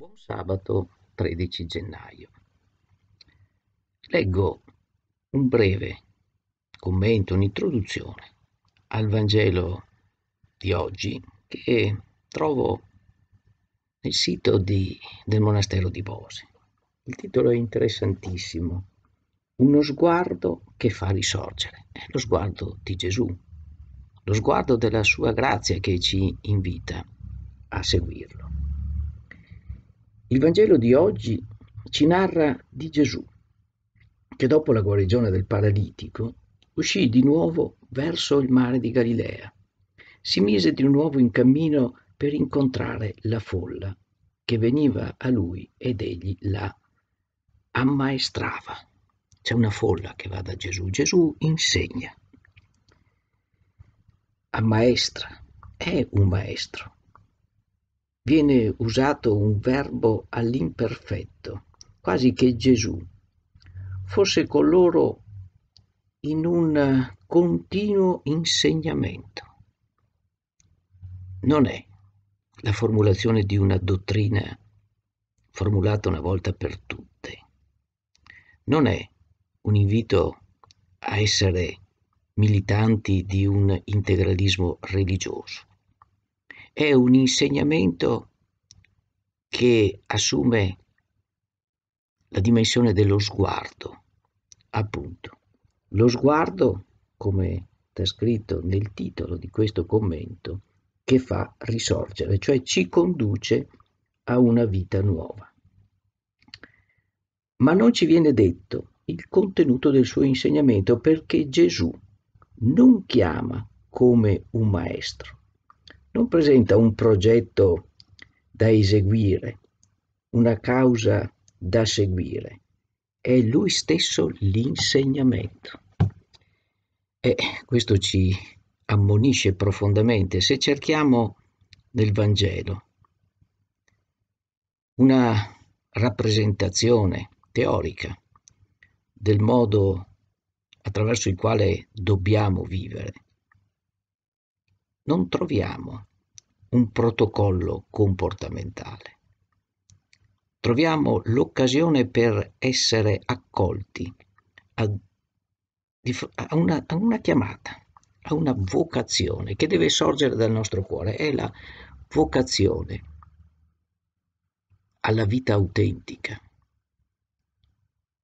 Buon sabato 13 gennaio. Leggo un breve commento, un'introduzione al Vangelo di oggi che trovo nel sito di, del monastero di Bose. Il titolo è interessantissimo. Uno sguardo che fa risorgere. È lo sguardo di Gesù, lo sguardo della sua grazia che ci invita a seguirlo. Il Vangelo di oggi ci narra di Gesù che dopo la guarigione del paralitico uscì di nuovo verso il mare di Galilea. Si mise di nuovo in cammino per incontrare la folla che veniva a lui ed egli la ammaestrava. C'è una folla che va da Gesù. Gesù insegna, ammaestra, è un maestro viene usato un verbo all'imperfetto, quasi che Gesù fosse con loro in un continuo insegnamento. Non è la formulazione di una dottrina formulata una volta per tutte. Non è un invito a essere militanti di un integralismo religioso è un insegnamento che assume la dimensione dello sguardo, appunto. Lo sguardo, come sta scritto nel titolo di questo commento, che fa risorgere, cioè ci conduce a una vita nuova. Ma non ci viene detto il contenuto del suo insegnamento perché Gesù non chiama come un maestro, non presenta un progetto da eseguire, una causa da seguire, è lui stesso l'insegnamento. E questo ci ammonisce profondamente se cerchiamo nel Vangelo una rappresentazione teorica del modo attraverso il quale dobbiamo vivere. Non troviamo un protocollo comportamentale. Troviamo l'occasione per essere accolti a, a, una, a una chiamata, a una vocazione che deve sorgere dal nostro cuore. È la vocazione alla vita autentica,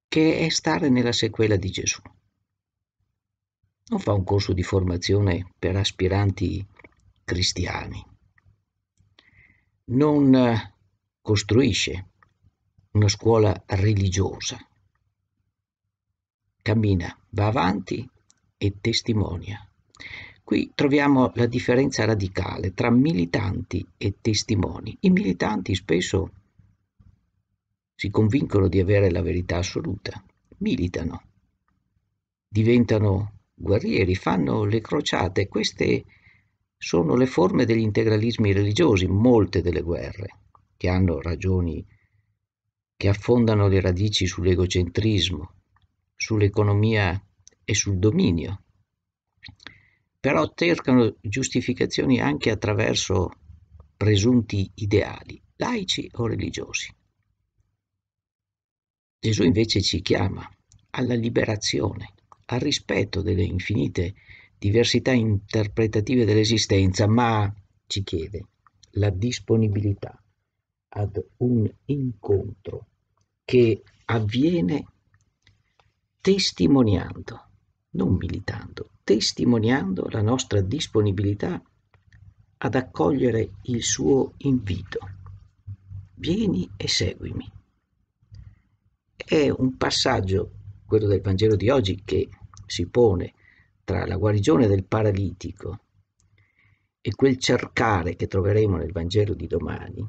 che è stare nella sequela di Gesù. Non fa un corso di formazione per aspiranti cristiani, non eh, costruisce una scuola religiosa, cammina, va avanti e testimonia. Qui troviamo la differenza radicale tra militanti e testimoni. I militanti spesso si convincono di avere la verità assoluta, militano, diventano guerrieri, fanno le crociate, queste sono le forme degli integralismi religiosi, molte delle guerre, che hanno ragioni che affondano le radici sull'egocentrismo, sull'economia e sul dominio, però cercano giustificazioni anche attraverso presunti ideali, laici o religiosi. Gesù invece ci chiama alla liberazione, al rispetto delle infinite diversità interpretative dell'esistenza, ma ci chiede la disponibilità ad un incontro che avviene testimoniando, non militando, testimoniando la nostra disponibilità ad accogliere il suo invito. Vieni e seguimi. È un passaggio, quello del Vangelo di oggi, che si pone tra la guarigione del paralitico e quel cercare che troveremo nel Vangelo di domani,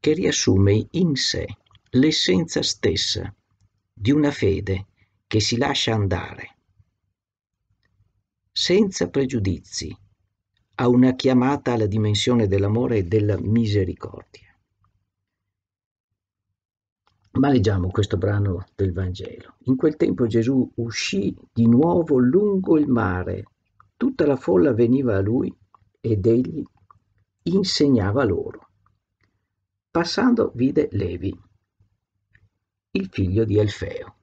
che riassume in sé l'essenza stessa di una fede che si lascia andare, senza pregiudizi, a una chiamata alla dimensione dell'amore e della misericordia. Ma leggiamo questo brano del Vangelo. In quel tempo Gesù uscì di nuovo lungo il mare. Tutta la folla veniva a lui ed egli insegnava loro. Passando vide Levi, il figlio di Alfeo,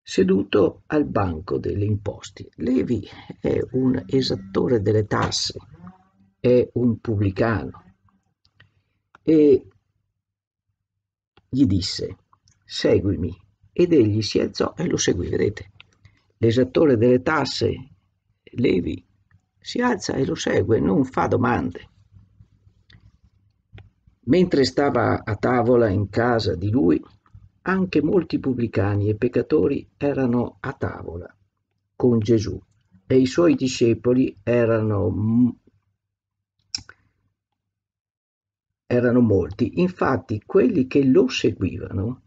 seduto al banco delle imposte. Levi è un esattore delle tasse, è un pubblicano e gli disse seguimi ed egli si alzò e lo seguì, vedete. L'esattore delle tasse, Levi, si alza e lo segue, non fa domande. Mentre stava a tavola in casa di lui, anche molti pubblicani e peccatori erano a tavola con Gesù e i suoi discepoli erano erano molti, infatti quelli che lo seguivano,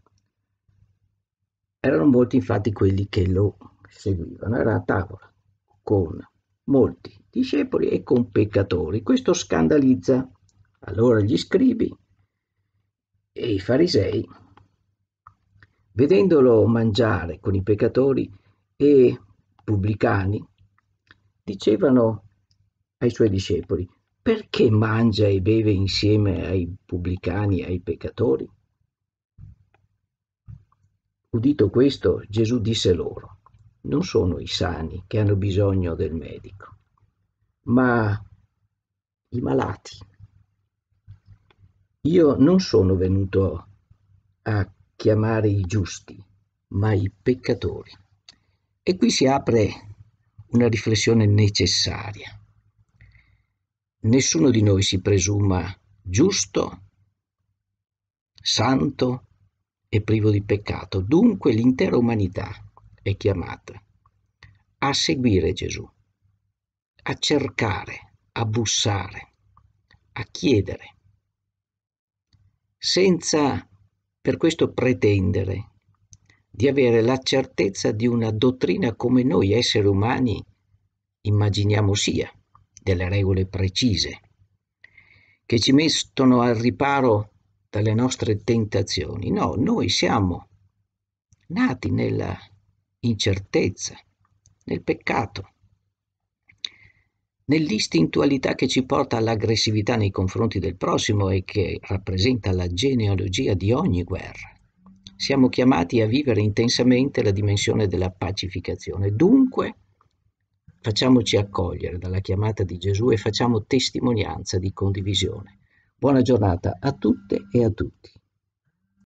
erano molti infatti quelli che lo seguivano, era a tavola con molti discepoli e con peccatori. Questo scandalizza allora gli scribi e i farisei, vedendolo mangiare con i peccatori e pubblicani, dicevano ai suoi discepoli, perché mangia e beve insieme ai pubblicani e ai peccatori? Udito questo, Gesù disse loro, non sono i sani che hanno bisogno del medico, ma i malati. Io non sono venuto a chiamare i giusti, ma i peccatori. E qui si apre una riflessione necessaria nessuno di noi si presuma giusto, santo e privo di peccato. Dunque l'intera umanità è chiamata a seguire Gesù, a cercare, a bussare, a chiedere, senza per questo pretendere di avere la certezza di una dottrina come noi esseri umani immaginiamo sia delle regole precise che ci mettono al riparo dalle nostre tentazioni. No, noi siamo nati nella incertezza, nel peccato, nell'istintualità che ci porta all'aggressività nei confronti del prossimo e che rappresenta la genealogia di ogni guerra. Siamo chiamati a vivere intensamente la dimensione della pacificazione. Dunque, Facciamoci accogliere dalla chiamata di Gesù e facciamo testimonianza di condivisione. Buona giornata a tutte e a tutti.